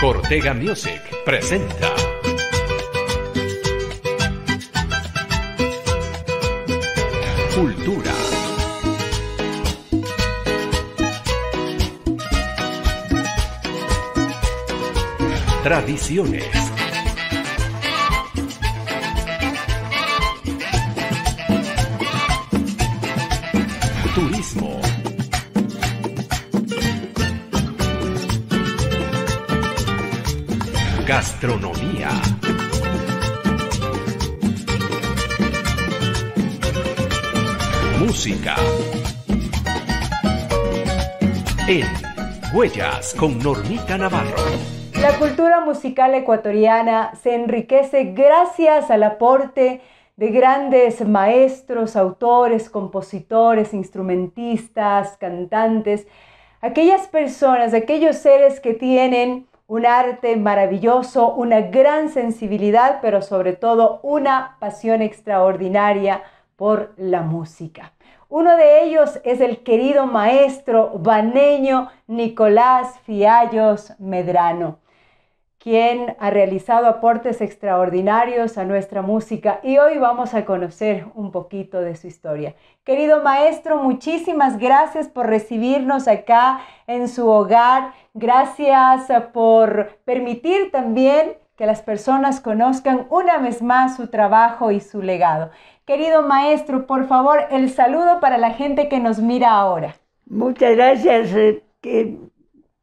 Cortega Music presenta. Cultura. Tradiciones. Astronomía, Música. En Huellas con Normita Navarro. La cultura musical ecuatoriana se enriquece gracias al aporte de grandes maestros, autores, compositores, instrumentistas, cantantes, aquellas personas, aquellos seres que tienen un arte maravilloso, una gran sensibilidad, pero sobre todo una pasión extraordinaria por la música. Uno de ellos es el querido maestro baneño Nicolás Fiallos Medrano quien ha realizado aportes extraordinarios a nuestra música y hoy vamos a conocer un poquito de su historia. Querido maestro, muchísimas gracias por recibirnos acá en su hogar, gracias por permitir también que las personas conozcan una vez más su trabajo y su legado. Querido maestro, por favor, el saludo para la gente que nos mira ahora. Muchas gracias, eh,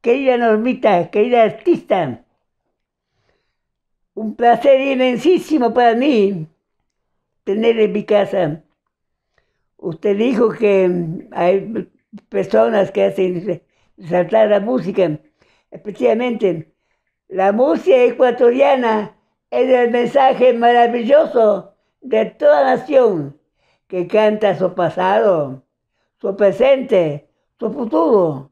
querida Normita, querida artista un placer inmensísimo para mí tener en mi casa. Usted dijo que mm, hay personas que hacen saltar la música, especialmente la música ecuatoriana es el mensaje maravilloso de toda nación que canta su pasado, su presente, su futuro,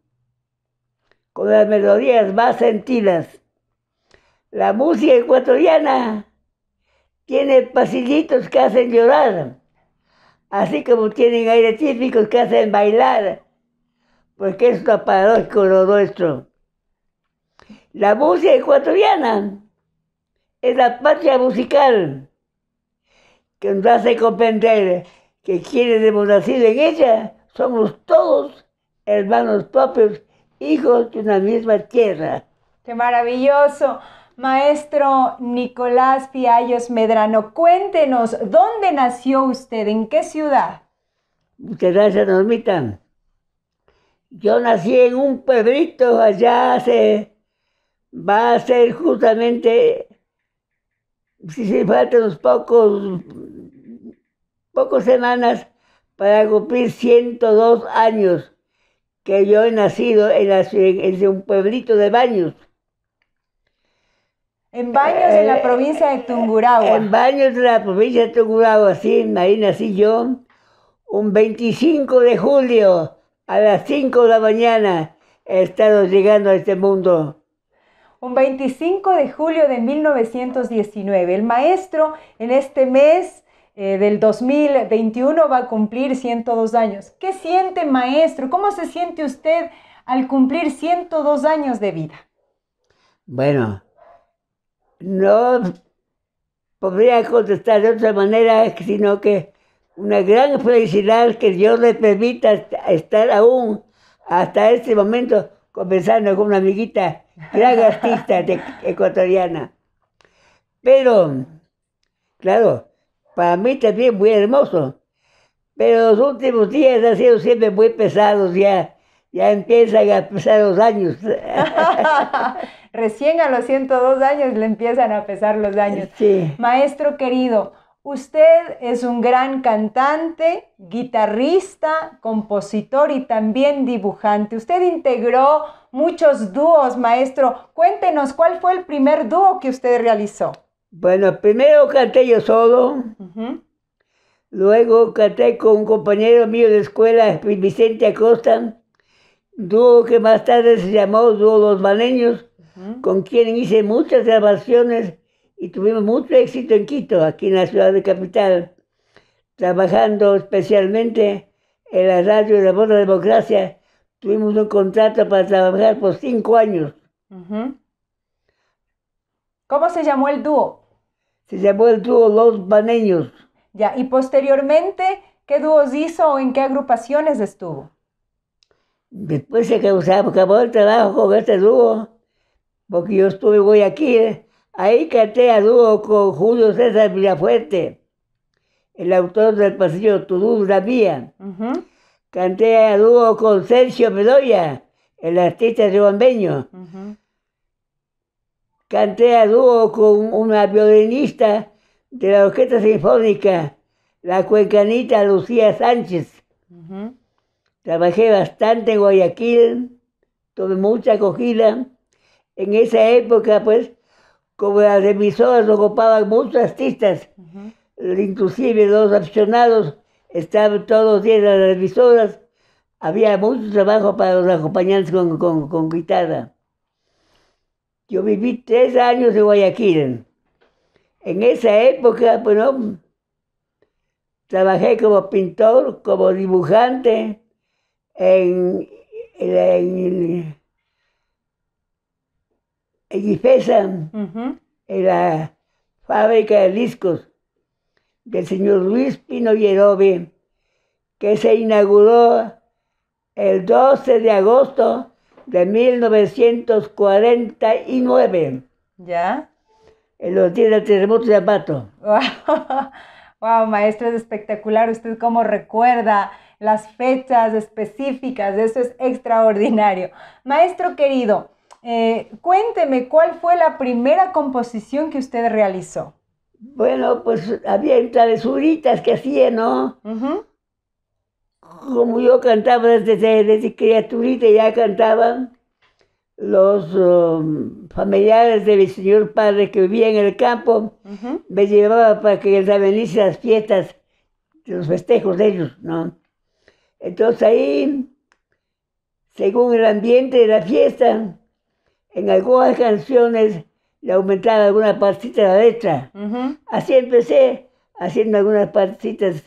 con las melodías más sentidas la música ecuatoriana tiene pasillitos que hacen llorar, así como tienen aire típicos que hacen bailar, porque es un paradójico lo nuestro. La música ecuatoriana es la patria musical que nos hace comprender que quienes hemos nacido en ella somos todos hermanos propios, hijos de una misma tierra. ¡Qué maravilloso! Maestro Nicolás Tiayos Medrano, cuéntenos, ¿dónde nació usted? ¿En qué ciudad? Muchas gracias, Normita. Yo nací en un pueblito allá hace, va a ser justamente, si se faltan unos pocos, pocos semanas para cumplir 102 años que yo he nacido en, en un pueblito de Baños. En Baños, de la eh, provincia de Tungurahua. En Baños, de la provincia de Tungurahua, sí, Marina, sí, yo, un 25 de julio, a las 5 de la mañana, he estado llegando a este mundo. Un 25 de julio de 1919, el maestro en este mes eh, del 2021 va a cumplir 102 años. ¿Qué siente maestro? ¿Cómo se siente usted al cumplir 102 años de vida? Bueno, no podría contestar de otra manera, sino que una gran felicidad que Dios le permita estar aún hasta este momento conversando con una amiguita, gran artista ecuatoriana. Pero, claro, para mí también muy hermoso. Pero los últimos días han sido siempre muy pesados ya ya empiezan a pesar los años. Recién a los 102 años le empiezan a pesar los años. Maestro querido, usted es un gran cantante, guitarrista, compositor y también dibujante. Usted integró muchos dúos, maestro. Cuéntenos, ¿cuál fue el primer dúo que usted realizó? Bueno, primero canté yo solo. Luego canté con un compañero mío de escuela, Vicente Acosta dúo que más tarde se llamó Dúo Los Baneños, con quien hice muchas grabaciones y tuvimos mucho éxito en Quito, aquí en la ciudad de Capital, trabajando especialmente en la radio de la Voz Democracia. Tuvimos un contrato para trabajar por cinco años. ¿Cómo se llamó el dúo? Se llamó el dúo Los Baneños. Ya, y posteriormente, ¿qué dúos hizo o en qué agrupaciones estuvo? Después se acabó el trabajo con este dúo, porque yo estuve hoy aquí, ahí canté a dúo con Julio César Villafuerte, el autor del pasillo Tudú La Vía. Canté a dúo con Sergio Medoya, el artista de Uh Canté a dúo con una violinista de la Orquesta Sinfónica, la cuencanita Lucía Sánchez. Trabajé bastante en Guayaquil, tuve mucha acogida. En esa época, pues, como las emisoras ocupaban muchos artistas, inclusive los aficionados estaban todos los días en las emisoras, había mucho trabajo para los acompañantes con, con, guitarra. Yo viví tres años en Guayaquil. En esa época, bueno, pues, trabajé como pintor, como dibujante, en, en, en la fábrica de discos del señor Luis Pino Yerobe, que se inauguró el 12 de agosto de 1949. ¿Ya? En los días del terremoto de Zapato Wow. wow, maestro, es espectacular usted cómo recuerda las fechas específicas, eso es extraordinario. Maestro querido, eh, cuénteme cuál fue la primera composición que usted realizó. Bueno, pues había travesuritas que hacía, ¿no? Como yo cantaba desde, desde criaturita, ya cantaban los um, familiares de mi señor padre que vivía en el campo, me llevaba para que les las fiestas, los festejos de ellos, ¿no? Entonces ahí, según el ambiente de la fiesta, en algunas canciones le aumentaba alguna partita de la letra. Así empecé, haciendo algunas partitas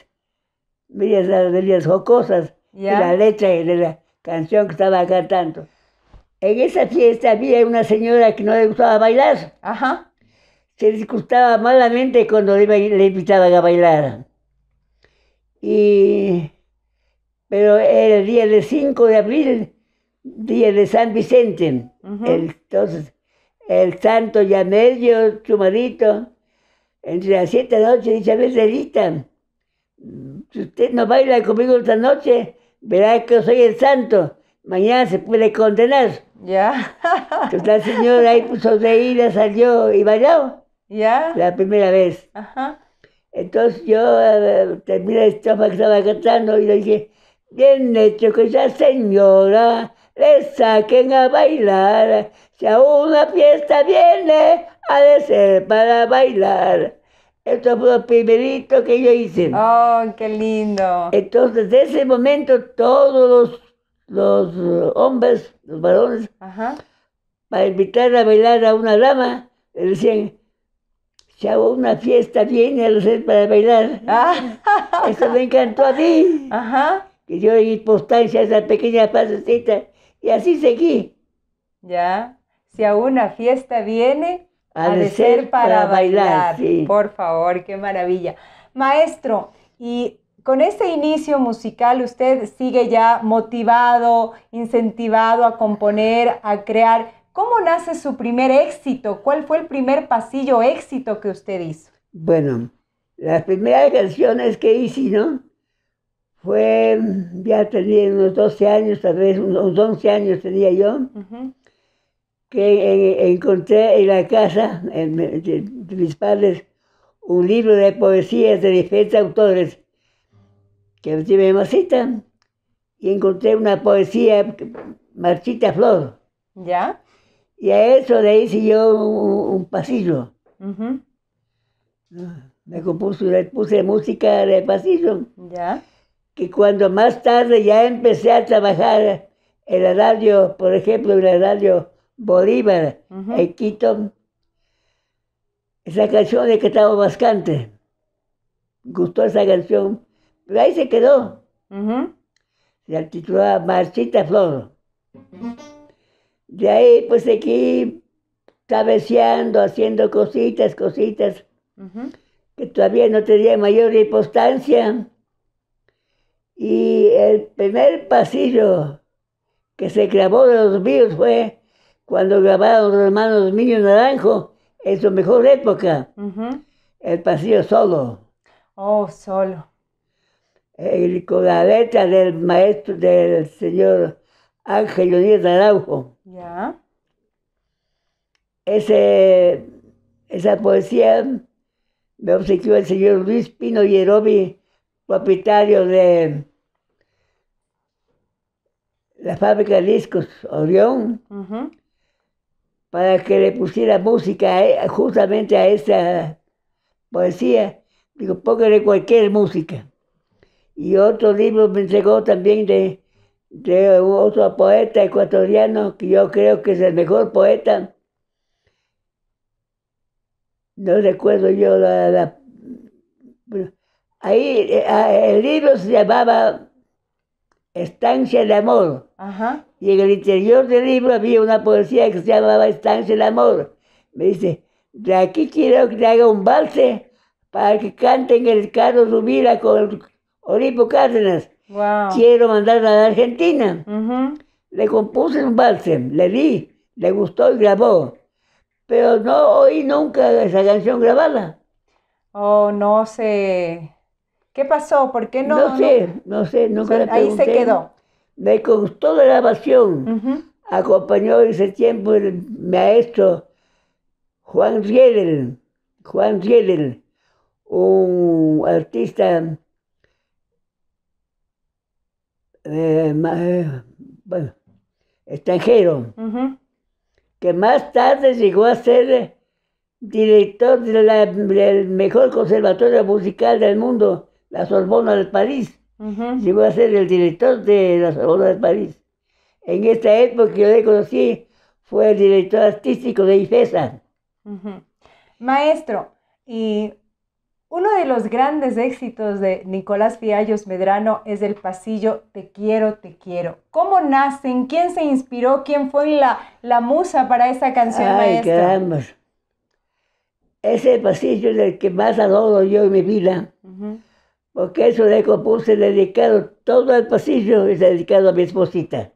medias, medias jocosas de la letra y de la canción que estaba cantando. En esa fiesta había una señora que no le gustaba bailar. Ajá. Se disgustaba malamente cuando le, le invitaban a bailar. Y pero el día de 5 de abril, día de San Vicente. Entonces, el santo Yamelio, su marido, entre las 7 de la noche, dice a Veselita, si usted no baila conmigo esta noche, verá que soy el santo. Mañana se puede condenar. Ya. Entonces la señora ahí puso de ira, salió y bailó. Ya. La primera vez. Ajá. Entonces yo eh, terminé la estrofa que estaba cantando y le dije, Bien hecho que esa señora le saquen a bailar. Si a una fiesta viene, ha de ser para bailar. Esto fue lo primerito que yo hice. ¡Oh, qué lindo! Entonces, de ese momento, todos los, hombres, los varones, para invitar a bailar a una dama, le decían, si a una fiesta, viene a ser para bailar. Ah. Eso me encantó a mí. Ajá que dio importancia a esa pequeña pasecita y así seguí. Ya, si a una fiesta viene, ha ser, para, bailar. Por favor, qué maravilla. Maestro, y con ese inicio musical usted sigue ya motivado, incentivado a componer, a crear. ¿Cómo nace su primer éxito? ¿Cuál fue el primer pasillo éxito que usted hizo? Bueno, las primeras canciones que hice, ¿no? Fue, ya tenía unos 12 años, tal vez unos 11 años tenía yo, que encontré en la casa de, mis padres un libro de poesías de diferentes autores que me masita y encontré una poesía, Marchita Flor. ¿Ya? Y a eso le hice yo un, pasillo. Ah, me compuse, le puse música de pasillo. ¿Ya? que cuando más tarde ya empecé a trabajar en la radio, por ejemplo, en la radio Bolívar, en Quito, esa canción de que estaba bastante. Gustó esa canción, pero ahí se quedó. Se titulaba Marchita Flor. De ahí, pues aquí, cabeceando, haciendo cositas, cositas, que todavía no tenía mayor importancia y el primer pasillo que se grabó de los míos fue cuando grabaron los hermanos Niño Naranjo en su mejor época. El pasillo solo. Oh, solo. El, con la letra del maestro, del señor Ángel Leonidas Naranjo. Ya. Ese, esa poesía me obsequió el señor Luis Pino Yerobi propietario de la fábrica de discos Orión, para que le pusiera música e, justamente a esa poesía. Digo, póngale cualquier música. Y otro libro me entregó también de, de otro poeta ecuatoriano, que yo creo que es el mejor poeta. No recuerdo yo la Ahí eh, ah, el libro se llamaba Estancia del Amor. Y en el interior del libro había una poesía que se llamaba Estancia del Amor. Me dice, de aquí quiero que haga un balse para que canten el Carlos mira con Olimpo Cárdenas. Quiero mandarla a Argentina. Le compuse un balse, le di, le gustó y grabó. Pero no oí nunca esa canción grabada. Oh, no sé ¿Qué pasó? ¿Por qué no? No sé, no, sé, nunca Ahí se quedó. Me costó la pasión Acompañó en ese tiempo el maestro Juan Riedel, Juan Riedel, un artista eh, eh, extranjero, que más tarde llegó a ser director de del mejor conservatorio musical del mundo, la Sorbona de París. Llegó a ser el director de la Sorbona de París. En esta época que yo le conocí, fue el director artístico de IFESA. Maestro, y uno de los grandes éxitos de Nicolás Fiallos Medrano es el pasillo Te quiero, te quiero. ¿Cómo nacen? ¿Quién se inspiró? ¿Quién fue la, la musa para esa canción, Ay, maestro? Caramba. Ese pasillo es el que más adoro yo en mi vida porque eso le compuse dedicado todo el pasillo, es dedicado a mi esposita.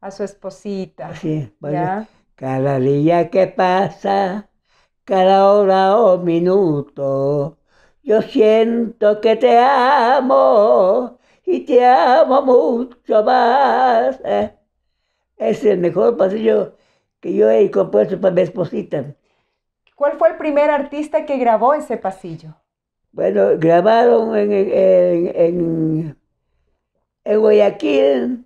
A su esposita. Sí, ¿Ya? Cada día que pasa, cada hora o minuto, yo siento que te amo y te amo mucho más. Eh, es el mejor pasillo que yo he compuesto para mi esposita. ¿Cuál fue el primer artista que grabó ese pasillo? Bueno, grabaron en, en, Guayaquil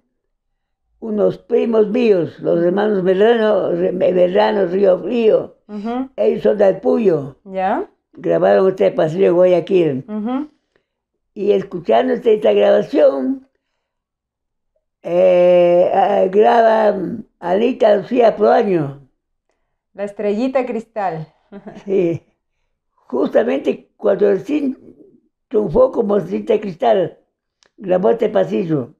unos primos míos, los hermanos Medrano, Medrano Río Frío, ellos son del Puyo. ¿Ya? Grabaron este pasillo en Guayaquil. Y escuchando esta, grabación, eh, graba Anita Lucía Proaño. La estrellita cristal. sí. Justamente cuando el cine triunfó como cinta de cristal, grabó este pasillo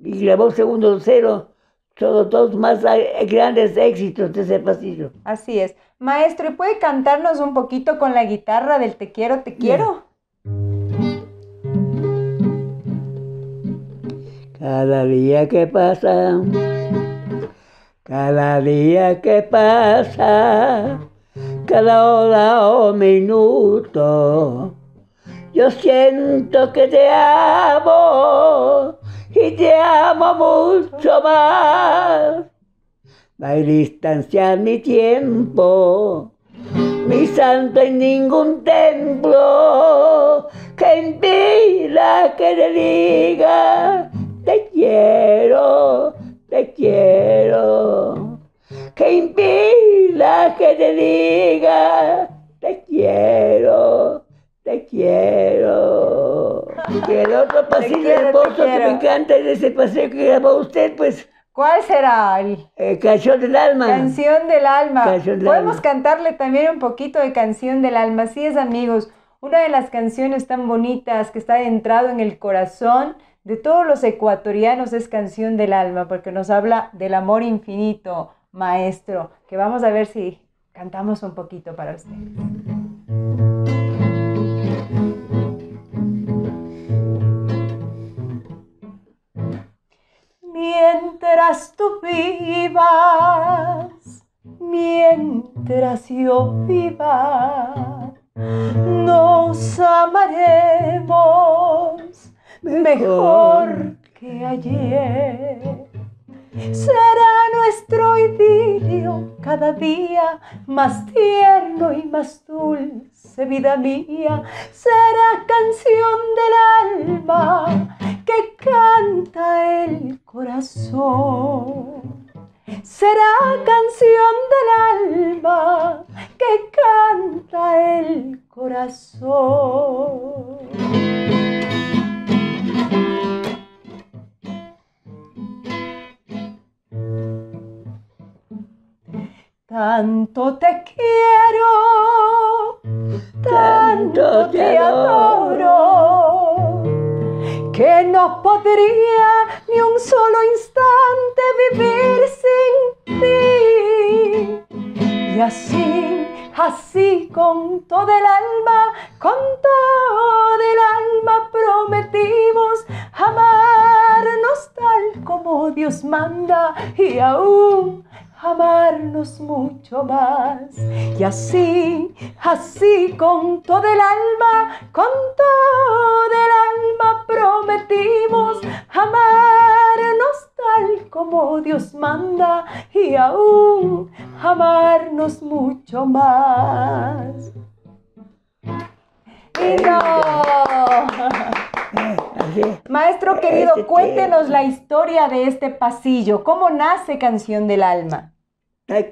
y grabó segundo cero todos dos más grandes éxitos de ese pasillo. Así es. Maestro, ¿y puede cantarnos un poquito con la guitarra del Te quiero, te quiero? Cada día que pasa, cada día que pasa, cada hora o minuto. Yo siento que te amo y te amo mucho más. No hay distancia mi tiempo, mi santo en ningún templo que impida que te diga te quiero, te quiero. Que impida que te diga, te quiero, te quiero. Que el otro pasillo que me encanta es ese paseo que grabó usted, pues. ¿Cuál será? El... Eh, canción del alma. Canción del alma. Podemos cantarle también un poquito de Canción del alma. si es, amigos. Una de las canciones tan bonitas que está adentrado en el corazón de todos los ecuatorianos es Canción del alma, porque nos habla del amor infinito, maestro, que vamos a ver si cantamos un poquito para usted. Mientras tú vivas, mientras yo viva, nos amaremos mejor, que ayer será nuestro idilio cada día más tierno y más dulce, vida mía, será canción del alma que canta el corazón. Será canción del alma que canta el corazón. Tanto te quiero, tanto te adoro, que no podría ni un solo instante vivir sin ti. Y así, así con todo el alma, con todo el alma prometimos amarnos tal como Dios manda y aún amarnos mucho más. Y así, así con todo el alma, con todo el alma prometimos amarnos tal como Dios manda y aún amarnos mucho más. ¡Lindo! Maestro querido, cuéntenos la historia de este pasillo. ¿Cómo nace Canción del Alma?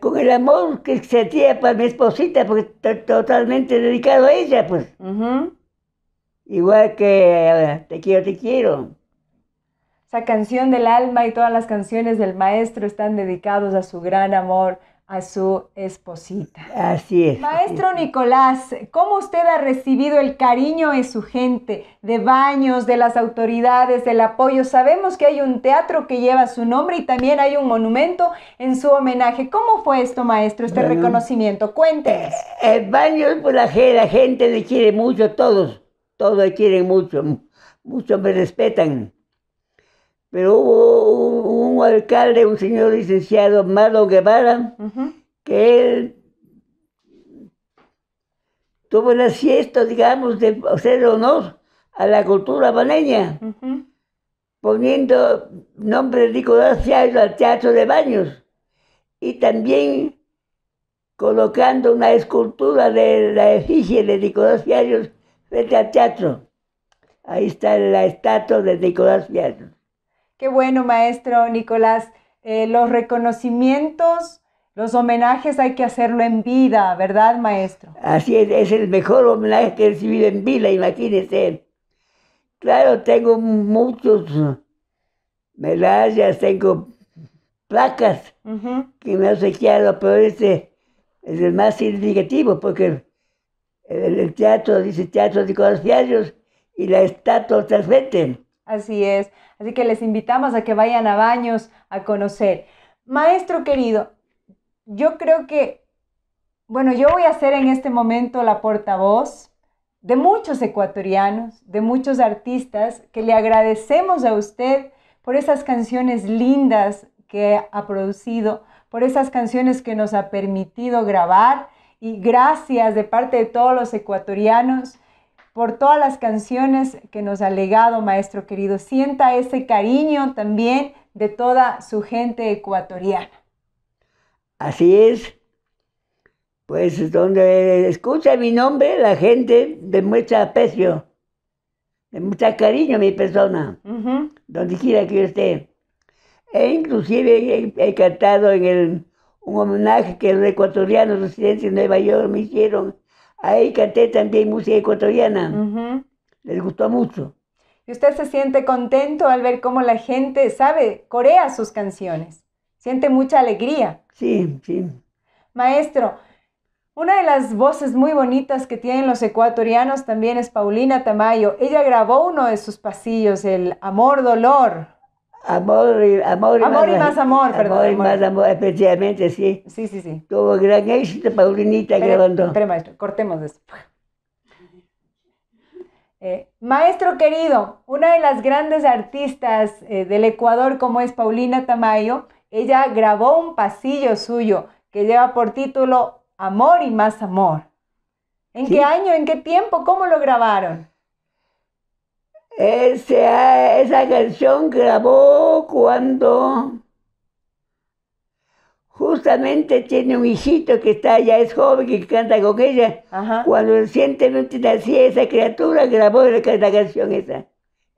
con el amor que sentía para mi esposita, porque está totalmente dedicado a ella, pues. Igual que Te quiero, te quiero. Esa canción del alma y todas las canciones del maestro están dedicados a su gran amor a su esposita. Así es. Maestro Nicolás, ¿cómo usted ha recibido el cariño de su gente, de baños, de las autoridades, del apoyo? Sabemos que hay un teatro que lleva su nombre y también hay un monumento en su homenaje. ¿Cómo fue esto, maestro, este reconocimiento? Cuéntenos. Eh, el baños, por la, la gente le quiere mucho, todos, todos le quieren mucho, muchos me respetan. Pero hubo, alcalde un señor licenciado Malo Guevara, que él tuvo una siesta, digamos, de hacer honor a la cultura baleña, poniendo nombre de Nicolás Fiallo al Teatro de Baños y también colocando una escultura de la efigie de Nicolás Fiallo frente al teatro. Ahí está la estatua de Nicolás Fiallo. Qué bueno, maestro Nicolás. Eh, los reconocimientos, los homenajes hay que hacerlo en vida, ¿verdad, maestro? Así es, es el mejor homenaje que he recibido en vida, imagínese. Claro, tengo muchos medallas, tengo placas que me han sequeado, pero este es el más significativo porque el, teatro dice Teatro de Nicolás y la estatua está al Así es. Así que les invitamos a que vayan a baños a conocer. Maestro querido, yo creo que, bueno, yo voy a ser en este momento la portavoz de muchos ecuatorianos, de muchos artistas, que le agradecemos a usted por esas canciones lindas que ha producido, por esas canciones que nos ha permitido grabar y gracias de parte de todos los ecuatorianos por todas las canciones que nos ha legado, maestro querido. Sienta ese cariño también de toda su gente ecuatoriana. Así es. Pues donde escucha mi nombre, la gente de demuestra aprecio, mucha cariño a mi persona, donde quiera que yo esté. E inclusive he, cantado en un homenaje que los ecuatorianos residentes en Nueva York me hicieron Ahí canté también música ecuatoriana. Les gustó mucho. ¿Y usted se siente contento al ver cómo la gente sabe, corear sus canciones? Siente mucha alegría. Sí, sí. Maestro, una de las voces muy bonitas que tienen los ecuatorianos también es Paulina Tamayo. Ella grabó uno de sus pasillos, el Amor Dolor. Amor y, amor más, amor, perdón. Amor y más amor, especialmente, sí. Sí, sí, sí. Tuvo gran éxito, Paulinita grabando. Espera, maestro, cortemos eso. Eh, maestro querido, una de las grandes artistas eh, del Ecuador como es Paulina Tamayo, ella grabó un pasillo suyo que lleva por título Amor y más amor. ¿En qué año, en qué tiempo, cómo lo grabaron? Esa, esa canción grabó cuando justamente tiene un hijito que está ya es joven que canta con ella. Cuando recientemente nacía esa criatura, grabó la, canción esa,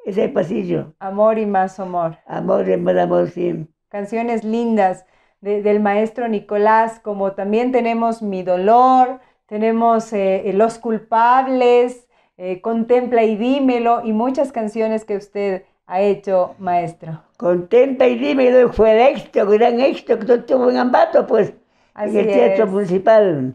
ese pasillo. Amor y más amor. Amor y más amor, sí. Canciones lindas del maestro Nicolás, como también tenemos Mi Dolor, tenemos eh, Los Culpables, eh, contempla y dímelo y muchas canciones que usted ha hecho, maestro. Contempla y dímelo fue el éxito, gran éxito que tuvo en Ambato, pues, el teatro municipal.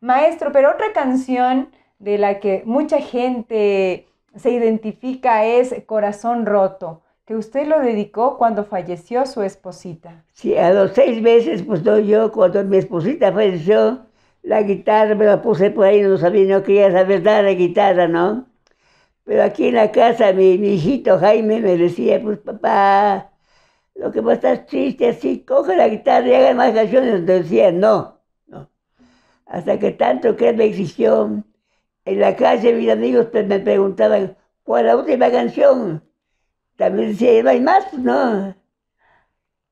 Maestro, pero otra canción de la que mucha gente se identifica es Corazón Roto, que usted lo dedicó cuando falleció su esposita. Sí, a los seis meses, pues yo, cuando mi esposita falleció, la guitarra me la puse por ahí, no sabía, no quería saber nada de guitarra, ¿no? Pero aquí en la casa mi, hijito Jaime me decía, pues papá, lo que vos estás triste así, coge la guitarra y haga más canciones. Entonces decía, no, no. Hasta que tanto que él me exigió, en la calle mis amigos pues, me preguntaban, ¿cuál es la última canción? También decía, no hay más, ¿no?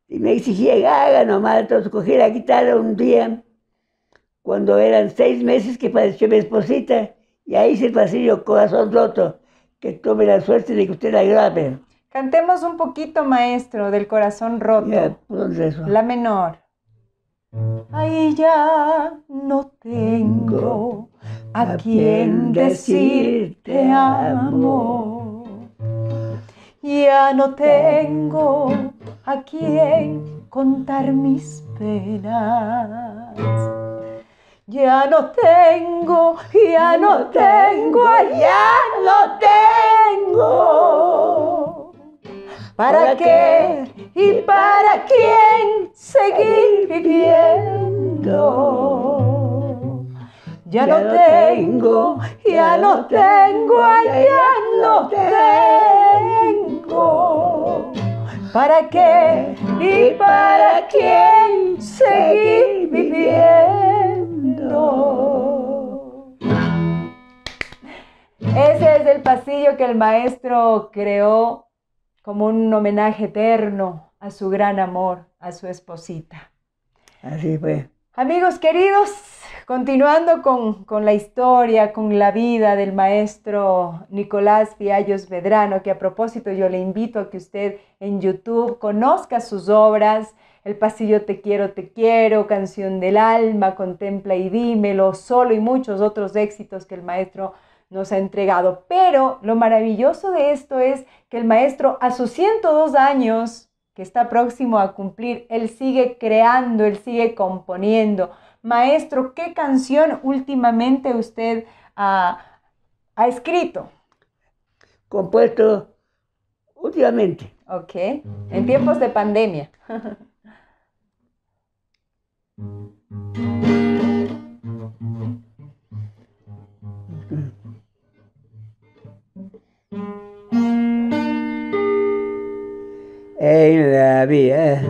Y me exigía haga nomás. Entonces cogí la guitarra un día cuando eran seis meses que padeció mi esposita, y ahí se pasillo, corazón roto, que tome la suerte de que usted la grabe. Cantemos un poquito, maestro, del corazón roto. La menor. Ahí ya no tengo a, a quien decir te amo. Ya no tengo a quien contar mis penas ya no tengo, ya no tengo, ya no tengo. ¿Para qué y para quién seguir viviendo? Ya no tengo, ya no tengo, ya no tengo. ¿Para qué y para quién seguir viviendo? Ese es el pasillo que el maestro creó como un homenaje eterno a su gran amor, a su esposita. Así fue. Amigos queridos, continuando con, la historia, con la vida del maestro Nicolás Fiallos Vedrano, que a propósito yo le invito a que usted en YouTube conozca sus obras, El pasillo Te quiero, te quiero, Canción del Alma, Contempla y dímelo, solo y muchos otros éxitos que el maestro nos ha entregado. Pero lo maravilloso de esto es que el maestro a sus 102 años, que está próximo a cumplir, él sigue creando, él sigue componiendo. Maestro, ¿qué canción últimamente usted ha, escrito? Compuesto últimamente. Ok, en tiempos de pandemia. en la vida.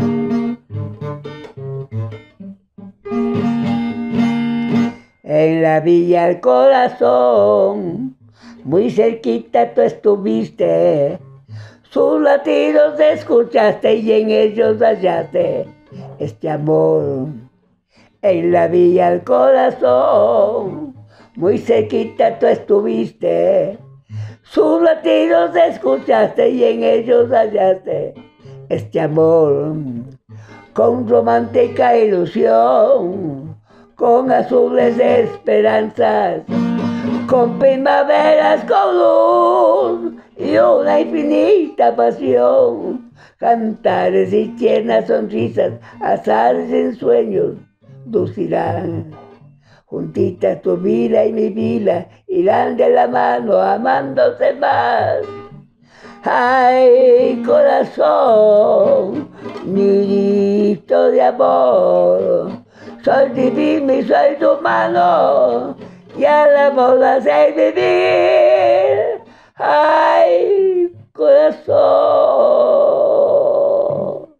En la villa al corazón, muy cerquita tú estuviste, sus latidos escuchaste y en ellos hallaste este amor. En la villa al corazón, muy cerquita tú estuviste, sus latidos escuchaste y en ellos hallaste este amor con romántica ilusión, con azules esperanzas, con primaveras con luz y una infinita pasión, cantares y tiernas sonrisas, azares en sueños, lucirán. Juntitas tu vida y mi vida irán de la mano amándose más. Ay, corazón, niñito de amor, soy divino y soy tu mano, y la amor la sé vivir. Ay, corazón.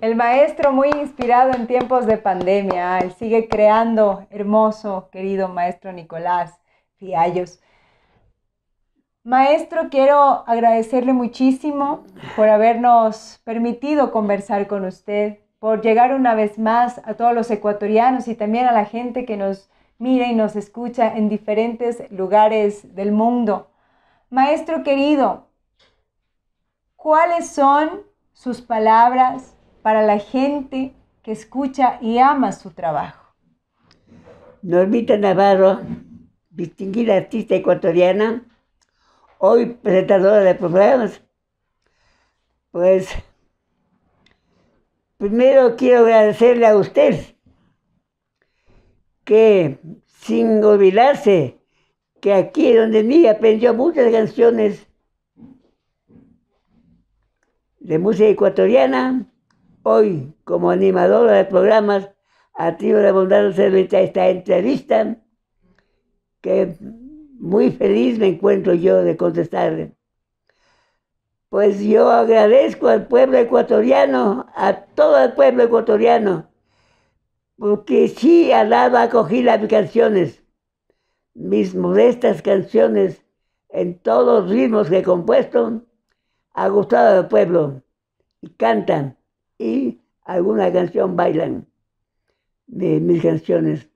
El maestro muy inspirado en tiempos de pandemia, él sigue creando, hermoso, querido maestro Nicolás Fiallos. Maestro, quiero agradecerle muchísimo por habernos permitido conversar con usted, por llegar una vez más a todos los ecuatorianos y también a la gente que nos mira y nos escucha en diferentes lugares del mundo. Maestro querido, ¿cuáles son sus palabras para la gente que escucha y ama su trabajo? Normita Navarro, distinguida artista ecuatoriana, hoy presentadora de programas, pues primero quiero agradecerle a usted que sin olvidarse que aquí donde mí aprendió muchas canciones de música ecuatoriana, hoy como animadora de programas, a ti de bondad, esta entrevista que muy feliz me encuentro yo de contestarle. Pues yo agradezco al pueblo ecuatoriano, a todo el pueblo ecuatoriano, porque sí alaba, acogida las canciones, mis modestas canciones en todos los ritmos que he compuesto, ha gustado al pueblo, y cantan, y alguna canción bailan de mis canciones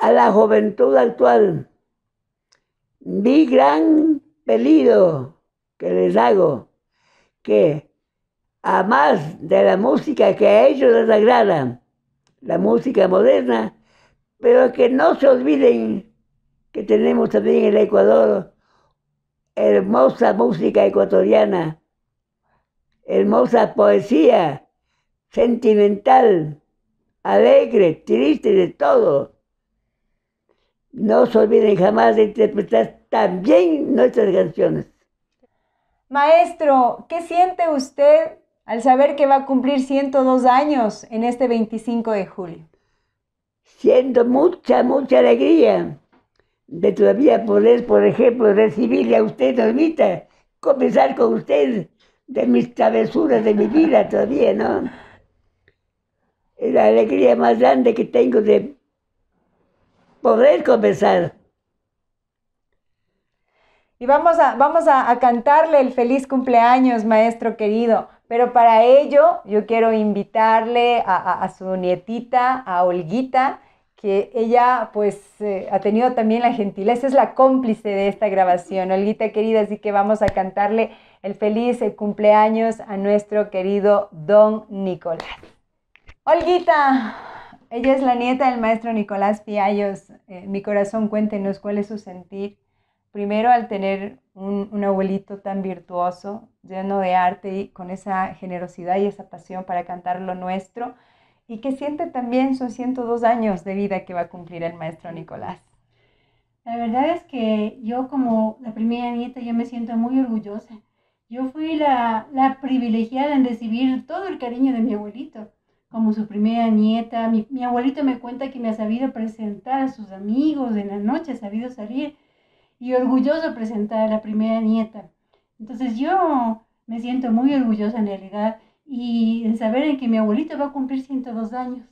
a la juventud actual. Mi gran pedido que les hago, que a más de la música que a ellos les agrada, la música moderna, pero que no se olviden que tenemos también en el Ecuador hermosa música ecuatoriana, hermosa poesía, sentimental, alegre, triste de todo no se olviden jamás de interpretar también nuestras canciones. Maestro, ¿qué siente usted al saber que va a cumplir 102 años en este 25 de julio? Siento mucha, mucha alegría de todavía poder, por ejemplo, recibirle a usted, Normita, comenzar con usted de mis travesuras de mi vida todavía, ¿no? Es la alegría más grande que tengo de poder comenzar. Y vamos a, vamos a, cantarle el feliz cumpleaños, maestro querido. Pero para ello yo quiero invitarle a, su nietita, a Olguita, que ella pues eh, ha tenido también la gentileza, es la cómplice de esta grabación, Olguita querida, así que vamos a cantarle el feliz cumpleaños a nuestro querido don Nicolás. Olguita. Ella es la nieta del maestro Nicolás Piayos. Eh, mi corazón, cuéntenos cuál es su sentir. Primero, al tener un, abuelito tan virtuoso, lleno de arte y con esa generosidad y esa pasión para cantar lo nuestro, y qué siente también sus 102 años de vida que va a cumplir el maestro Nicolás. La verdad es que yo como la primera nieta yo me siento muy orgullosa. Yo fui la privilegiada en recibir todo el cariño de mi abuelito como su primera nieta. Mi, abuelito me cuenta que me ha sabido presentar a sus amigos en la noche, ha sabido salir y orgulloso presentar a la primera nieta. Entonces yo me siento muy orgullosa en realidad y en saber en que mi abuelito va a cumplir 102 años.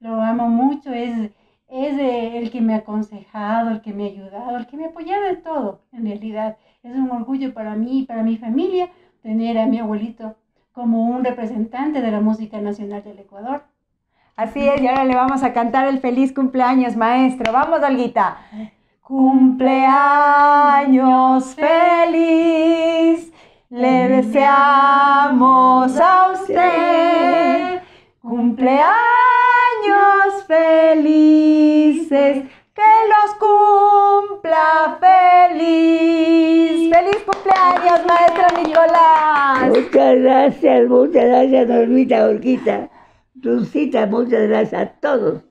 Lo amo mucho, es, es el que me ha aconsejado, el que me ha ayudado, el que me ha apoyado en todo, en realidad. Es un orgullo para mí y para mi familia tener a mi abuelito como un representante de la música nacional del Ecuador. Así es, y ahora le vamos a cantar el feliz cumpleaños, maestro. Vamos, Olguita. Cumpleaños feliz, le deseamos a usted. Cumpleaños felices que los cumpla feliz. ¡Feliz cumpleaños, Maestro Nicolás! Muchas gracias, muchas gracias, Dormita, Orquita. Dulcita, muchas gracias a todos.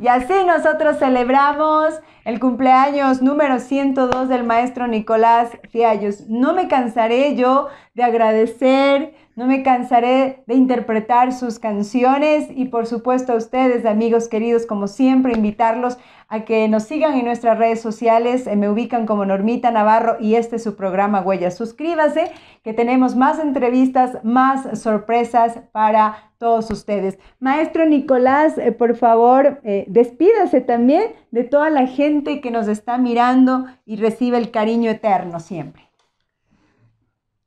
Y así nosotros celebramos el cumpleaños número 102 del maestro Nicolás Fiallos. No me cansaré yo de agradecer, no me cansaré de interpretar sus canciones y por supuesto a ustedes, amigos queridos, como siempre, invitarlos a que nos sigan en nuestras redes sociales. Eh, me ubican como Normita Navarro y este es su programa Huellas. Suscríbase que tenemos más entrevistas, más sorpresas para todos ustedes. Maestro Nicolás, eh, por favor, eh, despídase también de toda la gente que nos está mirando y recibe el cariño eterno siempre.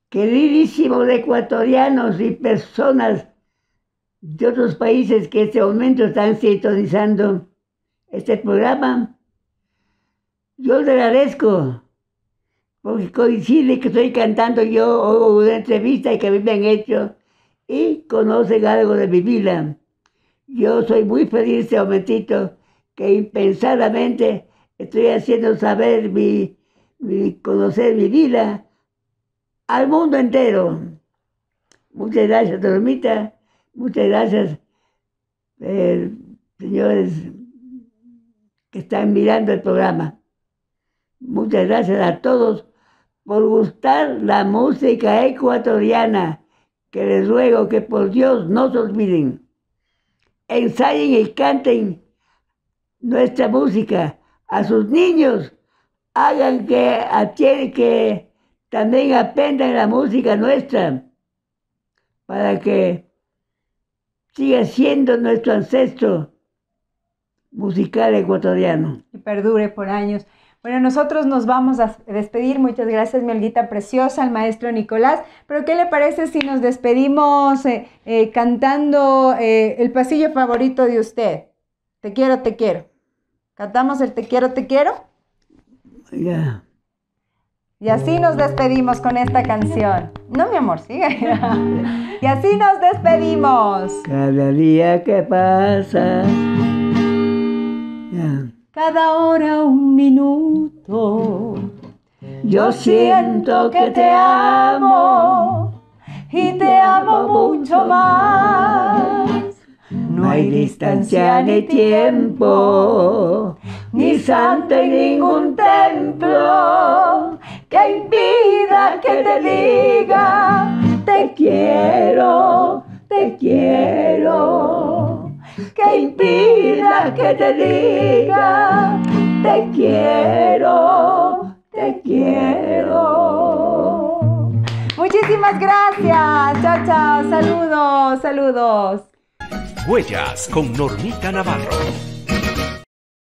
Queridísimos ecuatorianos y personas de otros países que en este momento están sintonizando este programa. Yo le agradezco, porque coincide que estoy cantando yo o una entrevista que a mí me han hecho y conocen algo de mi vida. Yo soy muy feliz este momentito que impensadamente estoy haciendo saber mi, conocer mi vida al mundo entero. Muchas gracias, Dormita. Muchas gracias, eh, señores están mirando el programa. Muchas gracias a todos por gustar la música ecuatoriana, que les ruego que por Dios no se olviden. Ensayen y canten nuestra música a sus niños, hagan que, que también aprendan la música nuestra, para que siga siendo nuestro ancestro musical ecuatoriano. Y perdure por años. Bueno, nosotros nos vamos a despedir. Muchas gracias, mi alguita preciosa, al maestro Nicolás. Pero, ¿qué le parece si nos despedimos eh, eh, cantando eh, el pasillo favorito de usted? Te quiero, te quiero. ¿Cantamos el te quiero, te quiero? Ya. Y así nos despedimos con esta canción. No, mi amor, sigue. y así nos despedimos. Cada día que pasa cada hora un minuto. Yo siento que te amo y te amo mucho más. No hay distancia ni tiempo, ni santo y ningún templo que impida que te diga te quiero, te quiero que impida que te diga, te quiero, te quiero. Muchísimas gracias. Chao, chao. Saludos, saludos. Huellas con Normita Navarro.